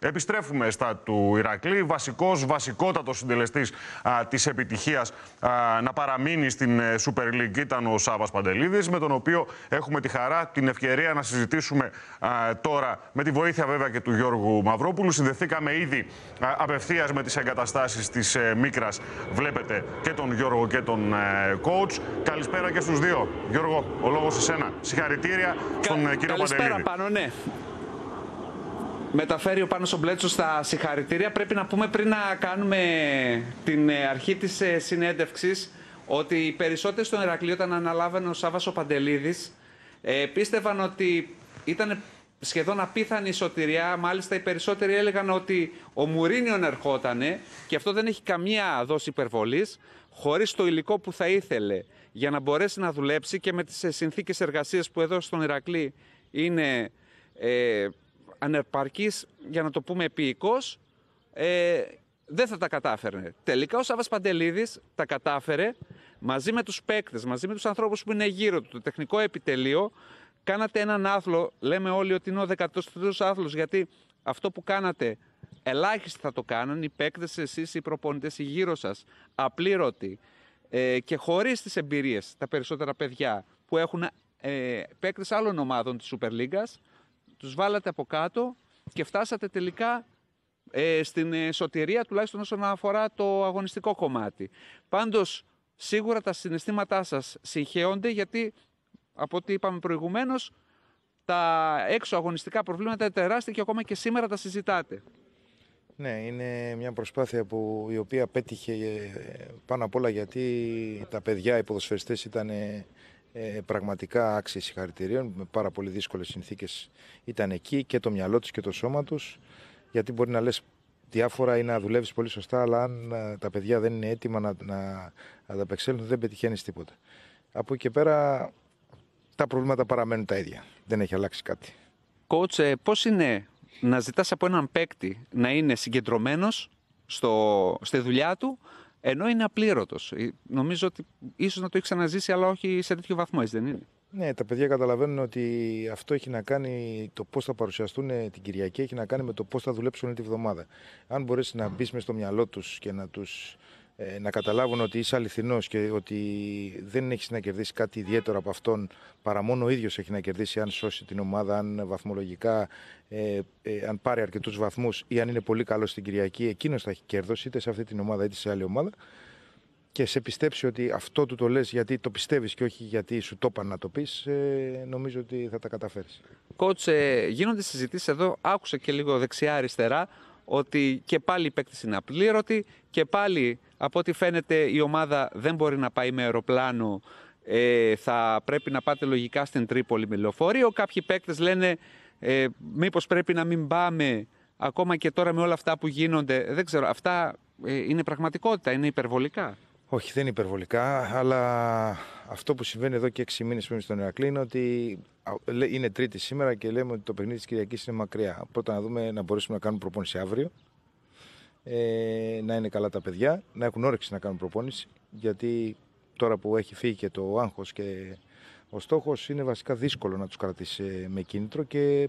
Επιστρέφουμε στα του Ηρακλή. Βασικός, βασικότατος συντελεστής της επιτυχίας να παραμείνει στην ε, Super League ήταν ο Σάβα Παντελίδης, με τον οποίο έχουμε τη χαρά, την ευκαιρία να συζητήσουμε τώρα με τη βοήθεια βέβαια και του Γιώργου Μαυρόπουλου. Συνδεθήκαμε ήδη απευθείας με τις εγκαταστάσεις της ε, Μίκρας. Βλέπετε και τον Γιώργο και τον Κόουτ. Ε, καλησπέρα και στους δύο. Γιώργο, ο λόγος σε σένα. Συγχαρητήρια στον Κα, κύριο Παντελίδη. Πάνω, ναι μεταφέρει ο Πάνος ο Μπλέτσος στα συγχαρητήρια. Πρέπει να πούμε πριν να κάνουμε την ε, αρχή της ε, συνέντευξης ότι οι περισσότεροι στον Ερακλή όταν αναλάβανε ο Σάββας ο Παντελίδης ε, πίστευαν ότι ήταν σχεδόν απίθανη η σωτηριά. Μάλιστα οι περισσότεροι έλεγαν ότι ο Μουρίνιον ερχότανε και αυτό δεν έχει καμία δόση υπερβολής χωρίς το υλικό που θα ήθελε για να μπορέσει να δουλέψει και με τις συνθήκες εργασίας που εδώ στον Ηρακλή είναι ανεπαρκής, για να το πούμε επίοικος, ε, δεν θα τα κατάφερνε. Τελικά ο Σάβας Παντελίδης τα κατάφερε μαζί με τους παίκτες, μαζί με τους ανθρώπους που είναι γύρω του, το τεχνικό επιτελείο. Κάνατε έναν άθλο, λέμε όλοι ότι είναι ο 13ος άθλος, γιατί αυτό που κάνατε ελάχιστοι θα το κάνουν οι παίκτες, εσείς οι προπονητές, οι γύρω σας, απλήρωτοι ε, και χωρίς τις εμπειρίες τα περισσότερα παιδιά που έχουν ε, παίκτες άλλων ομάδων της Σούπερ Λίγκας, τους βάλατε από κάτω και φτάσατε τελικά ε, στην ε, σωτηρία τουλάχιστον όσον αφορά το αγωνιστικό κομμάτι. Πάντως, σίγουρα τα συναισθήματά σας συγχέονται γιατί, από ό,τι είπαμε προηγουμένως, τα έξω αγωνιστικά προβλήματα είναι τεράστια και ακόμα και σήμερα τα συζητάτε. Ναι, είναι μια προσπάθεια που, η οποία πέτυχε ε, πάνω απ' όλα γιατί τα παιδιά, οι ποδοσφαιριστές ήταν ε, πραγματικά άξιες συγχαρητηρίων. Με πάρα πολύ δύσκολες συνθήκες ήταν εκεί και το μυαλό του και το σώμα τους. Γιατί μπορεί να λες διάφορα ή να δουλεύεις πολύ σωστά, αλλά αν ε, τα παιδιά δεν είναι έτοιμα να, να ανταπεξέλθουν, δεν πετυχαίνεις τίποτα. Από εκεί και πέρα τα προβλήματα παραμένουν τα ίδια. Δεν έχει αλλάξει κάτι. Κότσε, πώς είναι να ζητάς από έναν παίκτη να είναι συγκεντρωμένος στο, στη δουλειά του ενώ είναι απλήρωτος. Ε, νομίζω ότι ίσως να το έχει ξαναζήσει, αλλά όχι σε τέτοιο βαθμό, έτσι δεν είναι. Ναι, τα παιδιά καταλαβαίνουν ότι αυτό έχει να κάνει το πώς θα παρουσιαστούν ε, την Κυριακή, έχει να κάνει με το πώς θα δουλέψουν τη βδομάδα. Αν μπορέσεις να μπεις μες στο μυαλό τους και να τους ε, να καταλάβουν ότι είσαι αληθινός και ότι δεν έχεις να κερδίσεις κάτι ιδιαίτερο από αυτόν παρά μόνο ο ίδιος έχει να κερδίσει αν σώσει την ομάδα, αν βαθμολογικά, ε, ε, αν πάρει αρκετούς βαθμούς ή αν είναι πολύ καλός στην Κυριακή, εκείνος θα έχει κέρδος είτε σε αυτή την ομάδα είτε σε άλλη ομάδα και σε πιστέψει ότι αυτό του το λες γιατί το πιστεύεις και όχι γιατί σου το είπαν να το πεις, νομίζω ότι θα τα καταφέρεις. Κότσε, γίνονται συζητήσεις εδώ, άκουσα και λίγο δεξιά-αριστερά ότι και πάλι η παίκτη είναι και πάλι από ό,τι φαίνεται η ομάδα δεν μπορεί να πάει με αεροπλάνο. Ε, θα πρέπει να πάτε λογικά στην Τρίπολη με λεωφορείο. Κάποιοι παίκτες λένε ε, μήπως πρέπει να μην πάμε ακόμα και τώρα με όλα αυτά που γίνονται. Δεν ξέρω, αυτά ε, είναι πραγματικότητα, είναι υπερβολικά. Όχι, δεν είναι υπερβολικά, αλλά αυτό που συμβαίνει εδώ και έξι μήνες πριν στον Ηρακλή είναι ότι είναι Τρίτη σήμερα και λέμε ότι το παιχνίδι της Κυριακής είναι μακριά. Πρώτα να δούμε να μπορέσουμε να κάνουμε προπόνηση αύριο ε, να είναι καλά τα παιδιά, να έχουν όρεξη να κάνουν προπόνηση, γιατί τώρα που έχει φύγει και το άγχος και ο στόχος είναι βασικά δύσκολο να τους κρατήσεις ε, με κίνητρο και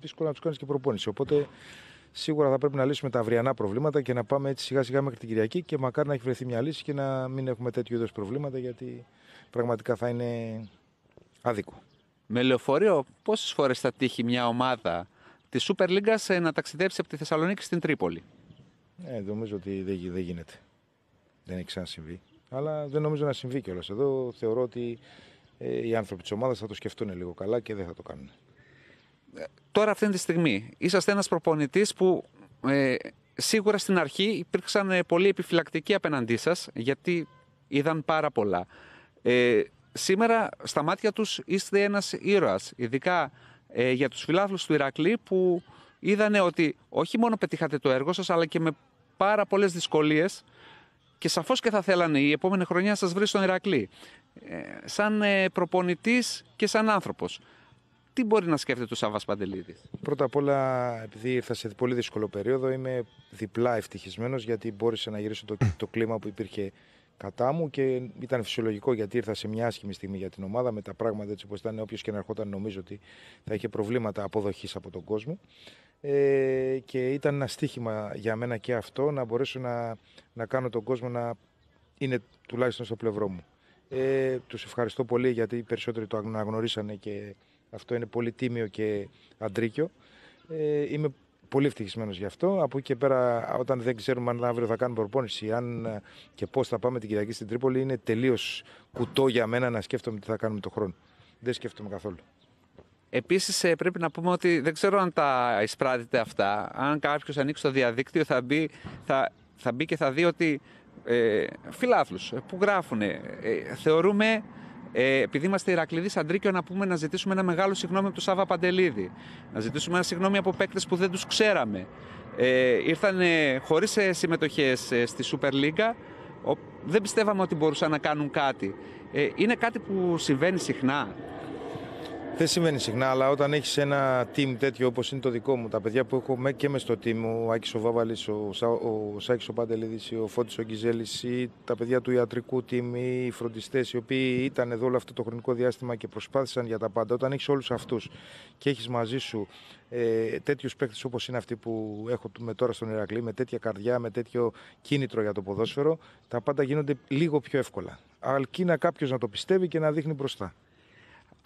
δύσκολο να τους κάνεις και προπόνηση. Οπότε σίγουρα θα πρέπει να λύσουμε τα αυριανά προβλήματα και να πάμε έτσι σιγά σιγά μέχρι την Κυριακή και μακάρι να έχει βρεθεί μια λύση και να μην έχουμε τέτοιου είδους προβλήματα γιατί πραγματικά θα είναι άδικο. Με λεωφορείο πόσες φορές θα τύχει μια ομάδα της Σούπερ Λίγκας να ταξιδέψει από τη Θεσσαλονίκη στην Τρίπολη. Ε, νομίζω ότι δεν, γίνεται. Δεν έχει ξανασυμβεί. Αλλά δεν νομίζω να συμβεί κιόλας. Εδώ θεωρώ ότι ε, οι άνθρωποι της ομάδας θα το σκεφτούν λίγο καλά και δεν θα το κάνουν. Ε, τώρα, αυτή τη στιγμή, είσαστε ένας προπονητής που ε, σίγουρα στην αρχή υπήρξαν πολύ επιφυλακτικοί απέναντί σας, γιατί είδαν πάρα πολλά. Ε, σήμερα, στα μάτια τους, είστε ένας ήρωας, ειδικά για τους φιλάθλους του Ηρακλή που είδανε ότι όχι μόνο πετύχατε το έργο σας αλλά και με πάρα πολλές δυσκολίες. Και σαφώς και θα θέλανε η επόμενη χρονιά να σας βρει στον Ηρακλή. Ε, σαν ε, προπονητής και σαν άνθρωπος. Τι μπορεί να σκέφτεται ο Σάβα Παντελίδη. Πρώτα απ' όλα, επειδή ήρθα σε πολύ δύσκολο περίοδο, είμαι διπλά ευτυχισμένος γιατί μπόρεσε να γυρίσω το, το κλίμα που υπήρχε κατά μου και ήταν φυσιολογικό γιατί ήρθα σε μια άσχημη στιγμή για την ομάδα με τα πράγματα έτσι όπως ήταν. Όποιος και να ερχόταν, νομίζω ότι θα είχε προβλήματα αποδοχής από τον κόσμο. Ε, και ήταν ένα στίχημα για μένα και αυτό να μπορέσω να, να κάνω τον κόσμο να είναι τουλάχιστον στο πλευρό μου. Ε, τους ευχαριστώ πολύ γιατί οι περισσότεροι το αναγνωρίσανε και αυτό είναι πολύ τίμιο και αντρίκιο. Ε, είμαι πολύ ευτυχισμένος γι' αυτό. Από εκεί και πέρα, όταν δεν ξέρουμε αν αύριο θα κάνουμε προπόνηση, αν και πώς θα πάμε την Κυριακή στην Τρίπολη, είναι τελείως κουτό για μένα να σκέφτομαι τι θα κάνουμε το χρόνο. Δεν σκέφτομαι καθόλου. Επίσης, ε, πρέπει να πούμε ότι δεν ξέρω αν τα εισπράτητε αυτά. Αν κάποιος ανοίξει το διαδίκτυο, θα μπει, θα, θα μπει και θα δει ότι ε, φιλάθλους ε, που γράφουν. Ε, θεωρούμε, ε, επειδή είμαστε Ηρακλήδης Αντρίκιο, να πούμε να ζητήσουμε ένα μεγάλο συγγνώμη από τον Σάβα Παντελίδη. Να ζητήσουμε ένα συγγνώμη από παίκτες που δεν τους ξέραμε. Ε, ήρθαν χωρί συμμετοχέ στη Super League. δεν πιστεύαμε ότι μπορούσαν να κάνουν κάτι. είναι κάτι που συμβαίνει συχνά. Δεν συμβαίνει συχνά, αλλά όταν έχεις ένα team τέτοιο όπως είναι το δικό μου, τα παιδιά που έχω και μες στο team, ο Άκης ο Βάβαλης, ο, Σα, ο Σάκης ο Παντελίδης, ο Φώτης ο Γκιζέλη, τα παιδιά του ιατρικού team, οι φροντιστές οι οποίοι ήταν εδώ όλο αυτό το χρονικό διάστημα και προσπάθησαν για τα πάντα. Όταν έχεις όλους αυτούς και έχεις μαζί σου ε, τέτοιους παίκτες όπως είναι αυτοί που έχω με τώρα στον Ηρακλή, με τέτοια καρδιά, με τέτοιο κίνητρο για το ποδόσφαιρο, τα πάντα γίνονται λίγο πιο εύκολα. Αλκεί να κάποιος να το πιστεύει και να δείχνει μπροστά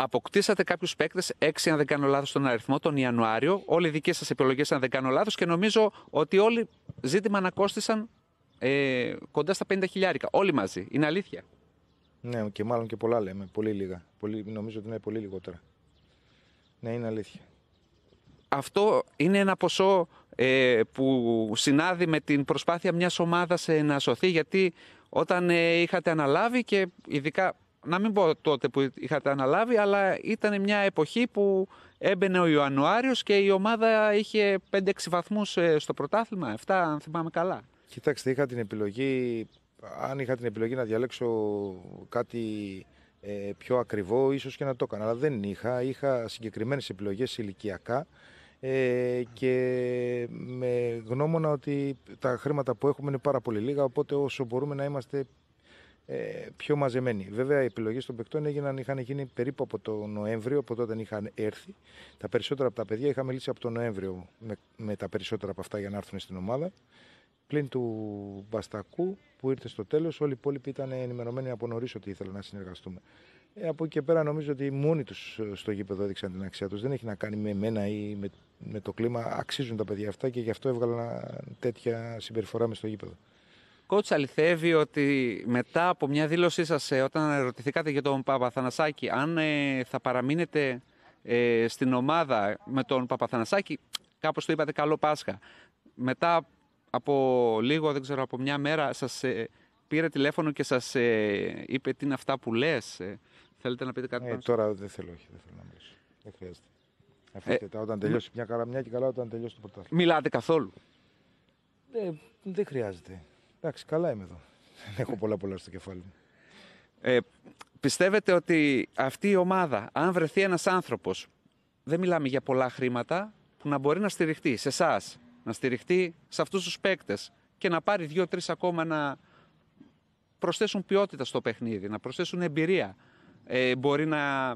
αποκτήσατε κάποιους παίκτες, έξι αν δεν κάνω λάθος τον αριθμό, τον Ιανουάριο. Όλοι οι δικές σας επιλογές, αν δεν κάνω λάθος, και νομίζω ότι όλοι ζήτημα ανακόστησαν ε, κοντά στα 50 χιλιάρικα. Όλοι μαζί. Είναι αλήθεια. Ναι, και μάλλον και πολλά λέμε. Πολύ λίγα. Πολύ, νομίζω ότι είναι πολύ λιγότερα. Ναι, είναι αλήθεια. Αυτό είναι ένα ποσό ε, που συνάδει με την προσπάθεια μιας ομάδας ε, να σωθεί, γιατί όταν ε, είχατε αναλάβει και ειδικά να μην πω τότε που είχατε αναλάβει, αλλά ήταν μια εποχή που έμπαινε ο Ιανουάριος και η ομάδα είχε 5-6 βαθμούς ε, στο πρωτάθλημα, 7 αν θυμάμαι καλά. Κοιτάξτε, είχα την επιλογή, αν είχα την επιλογή να διαλέξω κάτι ε, πιο ακριβό, ίσως και να το έκανα, αλλά δεν είχα. Είχα συγκεκριμένες επιλογές ηλικιακά ε, και με γνώμονα ότι τα χρήματα που έχουμε είναι πάρα πολύ λίγα, οπότε όσο μπορούμε να είμαστε ε, πιο μαζεμένοι. Βέβαια, οι επιλογές των παικτών έγιναν, είχαν γίνει περίπου από τον Νοέμβριο, από τότε είχαν έρθει. Τα περισσότερα από τα παιδιά είχαμε λύσει από τον Νοέμβριο με, με τα περισσότερα από αυτά για να έρθουν στην ομάδα. Πλην του Μπαστακού που ήρθε στο τέλος, όλοι οι υπόλοιποι ήταν ενημερωμένοι από νωρίς ότι ήθελαν να συνεργαστούμε. Ε, από εκεί και πέρα νομίζω ότι μόνοι τους ε, στο γήπεδο έδειξαν την αξία τους. Δεν έχει να κάνει με εμένα ή με, με το κλίμα. Αξίζουν τα παιδιά αυτά και γι' αυτό έβγαλα ε, τέτοια συμπεριφορά μες στο γήπεδο coach αληθεύει ότι μετά από μια δήλωσή σας ε, όταν ερωτηθήκατε για τον Παπαθανασάκη αν ε, θα παραμείνετε ε, στην ομάδα με τον Παπαθανασάκη κάπως το είπατε καλό Πάσχα. Μετά από λίγο, δεν ξέρω, από μια μέρα σας πήρε τηλέφωνο και σας είπε τι είναι αυτά που λες. Θέλετε να πείτε κάτι ε, Τώρα δεν θέλω, όχι, δεν θέλω να μιλήσω. Δεν χρειάζεται. Αφήστε τα, όταν τελειώσει μια καραμιά και καλά όταν τελειώσει το πρωτάθλημα. Μιλάτε καθόλου. δεν χρειάζεται. Εντάξει, καλά είμαι εδώ. Δεν έχω πολλά πολλά στο κεφάλι μου. Ε, πιστεύετε ότι αυτή η ομάδα, αν βρεθεί ένας άνθρωπος, δεν μιλάμε για πολλά χρήματα, που να μπορεί να στηριχτεί σε εσάς, να στηριχτεί σε αυτούς τους παίκτες και να πάρει δύο-τρεις ακόμα να προσθέσουν ποιότητα στο παιχνίδι, να προσθέσουν εμπειρία. Ε, μπορεί να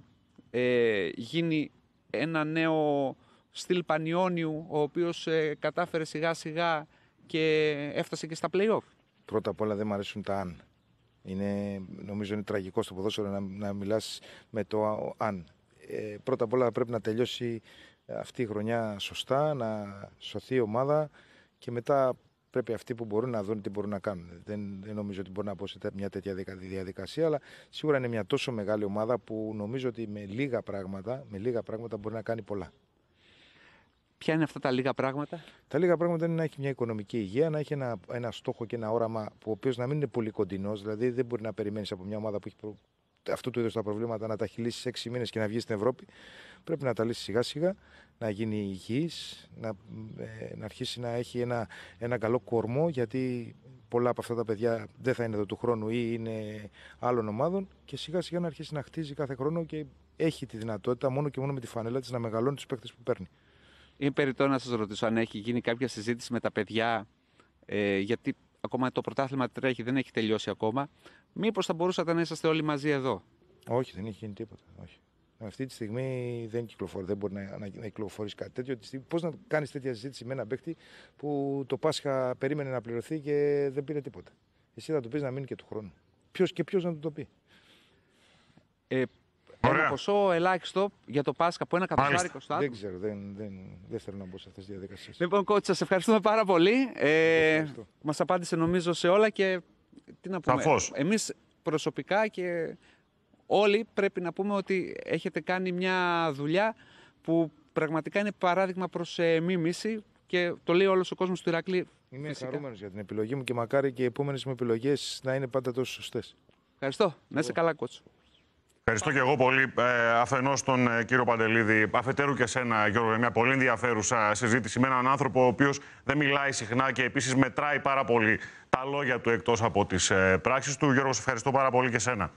ε, γίνει ένα νέο στυλ Πανιόνιου, ο οποίος ε, κατάφερε σιγά-σιγά και έφτασε και στα play Πρώτα απ' όλα δεν μου αρέσουν τα αν. Είναι, νομίζω είναι τραγικό στο ποδόσφαιρο να, να μιλάς με το αν. Ε, πρώτα απ' όλα πρέπει να τελειώσει ε, αυτή η χρονιά σωστά, να σωθεί η ομάδα και μετά πρέπει αυτοί που μπορούν να δουν τι μπορούν να κάνουν. Δεν, νομίζω ότι μπορεί να πω σε μια τέτοια διαδικασία, αλλά σίγουρα είναι μια τόσο μεγάλη ομάδα που νομίζω ότι με λίγα πράγματα, με λίγα πράγματα μπορεί να κάνει πολλά. Ποια είναι αυτά τα λίγα πράγματα. Τα λίγα πράγματα είναι να έχει μια οικονομική υγεία, να έχει ένα, στόχο και ένα όραμα που ο οποίος να μην είναι πολύ κοντινός. Δηλαδή δεν μπορεί να περιμένεις από μια ομάδα που έχει αυτού του είδους τα προβλήματα να τα έχει λύσει 6 μήνες και να βγεις στην Ευρώπη. Πρέπει να τα λύσεις σιγά σιγά, να γίνει υγιής, να, ε, να αρχίσει να έχει ένα, ένα καλό κορμό γιατί πολλά από αυτά τα παιδιά δεν θα είναι εδώ του χρόνου ή είναι άλλων ομάδων και σιγά σιγά να αρχίσει να χτίζει κάθε χρόνο και έχει τη δυνατότητα μόνο και μόνο με τη φανέλα της να μεγαλώνει τους παίκτες που παίρνει. Είναι περιττό να σας ρωτήσω αν έχει γίνει κάποια συζήτηση με τα παιδιά, ε, γιατί ακόμα το πρωτάθλημα τρέχει, δεν έχει τελειώσει ακόμα. Μήπως θα μπορούσατε να είσαστε όλοι μαζί εδώ. Όχι, δεν έχει γίνει τίποτα. Όχι. Αυτή τη στιγμή δεν κυκλοφορεί, δεν μπορεί να, να, να κυκλοφορήσει κάτι τέτοιο. Πώς να κάνεις τέτοια συζήτηση με έναν παίκτη που το Πάσχα περίμενε να πληρωθεί και δεν πήρε τίποτα. Εσύ θα του πεις να μείνει και του χρόνου. Ποιος και ποιος να του το πει. Ε, Ωραία. Ένα ποσό ελάχιστο για το Πάσχα από ένα εκατοστάρι κοστά. Δεν ξέρω, δεν, δεν, δεν θέλω να μπω σε αυτές τις διαδικασίες. Λοιπόν, κότσα, σε ευχαριστούμε πάρα πολύ. Ε, Μας απάντησε νομίζω σε όλα και τι να πούμε. Εμείς προσωπικά και όλοι πρέπει να πούμε ότι έχετε κάνει μια δουλειά που πραγματικά είναι παράδειγμα προς ε, μίμηση και το λέει όλος ο κόσμος του Ηρακλή. Είμαι χαρούμενος για την επιλογή μου και μακάρι και οι επόμενες μου επιλογές να είναι πάντα τόσο σωστές. Ευχαριστώ. Να είσαι καλά, κότσο. Ευχαριστώ και εγώ πολύ. Ε, Αφενός τον ε, κύριο Παντελίδη, αφετέρου και σένα, Γιώργο, μια πολύ ενδιαφέρουσα συζήτηση με έναν άνθρωπο ο οποίος δεν μιλάει συχνά και επίσης μετράει πάρα πολύ τα λόγια του εκτός από τις ε, πράξεις του. Γιώργο, ευχαριστώ πάρα πολύ και σένα.